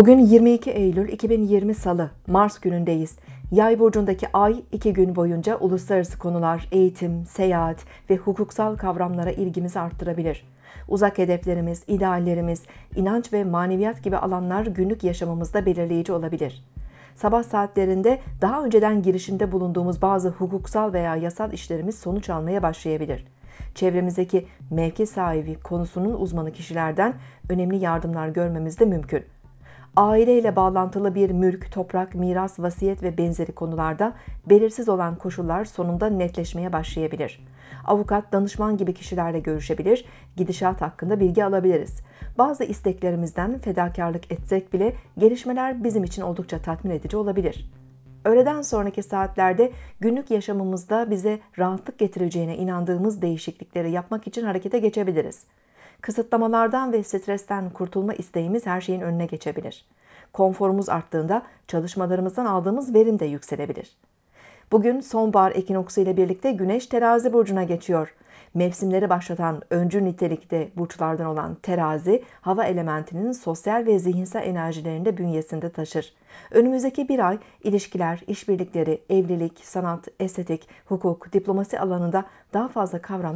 Bugün 22 Eylül 2020 Salı, Mars günündeyiz. Yay burcundaki ay iki gün boyunca uluslararası konular, eğitim, seyahat ve hukuksal kavramlara ilgimizi arttırabilir. Uzak hedeflerimiz, ideallerimiz, inanç ve maneviyat gibi alanlar günlük yaşamımızda belirleyici olabilir. Sabah saatlerinde daha önceden girişinde bulunduğumuz bazı hukuksal veya yasal işlerimiz sonuç almaya başlayabilir. Çevremizdeki mevki sahibi konusunun uzmanı kişilerden önemli yardımlar görmemiz de mümkün.'' aileyle bağlantılı bir mülk, toprak, miras, vasiyet ve benzeri konularda belirsiz olan koşullar sonunda netleşmeye başlayabilir. Avukat, danışman gibi kişilerle görüşebilir, gidişat hakkında bilgi alabiliriz. Bazı isteklerimizden fedakarlık etsek bile gelişmeler bizim için oldukça tatmin edici olabilir. Öğleden sonraki saatlerde günlük yaşamımızda bize rahatlık getireceğine inandığımız değişiklikleri yapmak için harekete geçebiliriz. Kısıtlamalardan ve stresten kurtulma isteğimiz her şeyin önüne geçebilir. Konforumuz arttığında çalışmalarımızdan aldığımız verim de yükselebilir. Bugün sonbahar ekinoksu ile birlikte Güneş terazi burcuna geçiyor. Mevsimleri başlatan öncü nitelikte burçlardan olan terazi, hava elementinin sosyal ve zihinsel enerjilerinde bünyesinde taşır. Önümüzdeki bir ay ilişkiler, işbirlikleri, evlilik, sanat, estetik, hukuk, diplomasi alanında daha fazla kavram